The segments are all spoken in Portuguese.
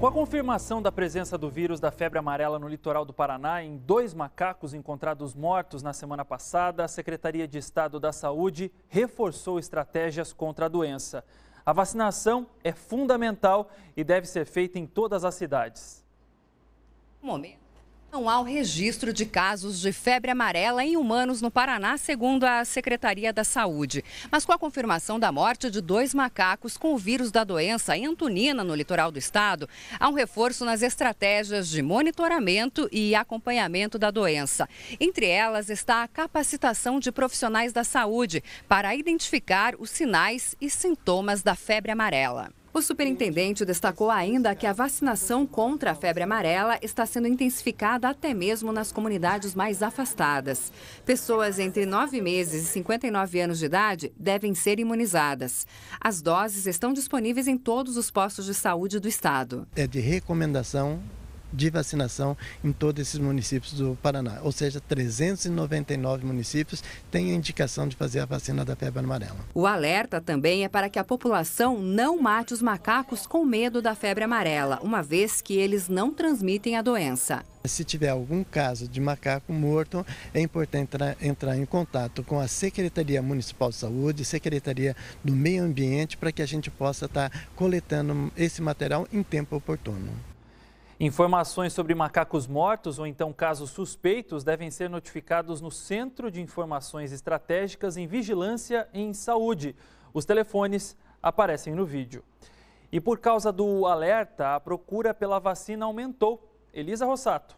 Com a confirmação da presença do vírus da febre amarela no litoral do Paraná em dois macacos encontrados mortos na semana passada, a Secretaria de Estado da Saúde reforçou estratégias contra a doença. A vacinação é fundamental e deve ser feita em todas as cidades. Um momento. Não há o registro de casos de febre amarela em humanos no Paraná, segundo a Secretaria da Saúde. Mas com a confirmação da morte de dois macacos com o vírus da doença em Antonina, no litoral do estado, há um reforço nas estratégias de monitoramento e acompanhamento da doença. Entre elas está a capacitação de profissionais da saúde para identificar os sinais e sintomas da febre amarela. O superintendente destacou ainda que a vacinação contra a febre amarela está sendo intensificada até mesmo nas comunidades mais afastadas. Pessoas entre 9 meses e 59 anos de idade devem ser imunizadas. As doses estão disponíveis em todos os postos de saúde do estado. É de recomendação de vacinação em todos esses municípios do Paraná. Ou seja, 399 municípios têm a indicação de fazer a vacina da febre amarela. O alerta também é para que a população não mate os macacos com medo da febre amarela, uma vez que eles não transmitem a doença. Se tiver algum caso de macaco morto, é importante entrar, entrar, em contato com a Secretaria Municipal de Saúde, Secretaria do Meio Ambiente, para que a gente possa estar tá coletando esse material em tempo oportuno. Informações sobre macacos mortos ou então casos suspeitos devem ser notificados no Centro de Informações Estratégicas em Vigilância e em Saúde. Os telefones aparecem no vídeo. E por causa do alerta, a procura pela vacina aumentou. Elisa Rossato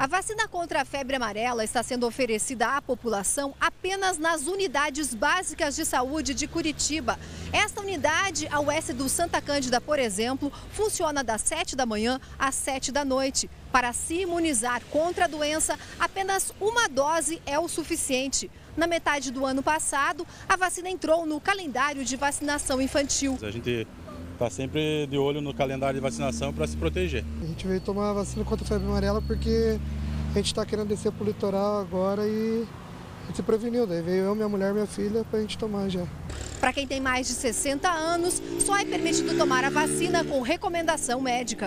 a vacina contra a febre amarela está sendo oferecida à população apenas nas unidades básicas de saúde de Curitiba. Esta unidade, a US do Santa Cândida, por exemplo, funciona das 7 da manhã às 7 da noite. Para se imunizar contra a doença, apenas uma dose é o suficiente. Na metade do ano passado, a vacina entrou no calendário de vacinação infantil. A gente Tá sempre de olho no calendário de vacinação para se proteger. A gente veio tomar a vacina contra a febre amarela porque a gente está querendo descer para o litoral agora e a gente se preveniu. Daí veio eu, minha mulher, minha filha para a gente tomar já. Para quem tem mais de 60 anos, só é permitido tomar a vacina com recomendação médica.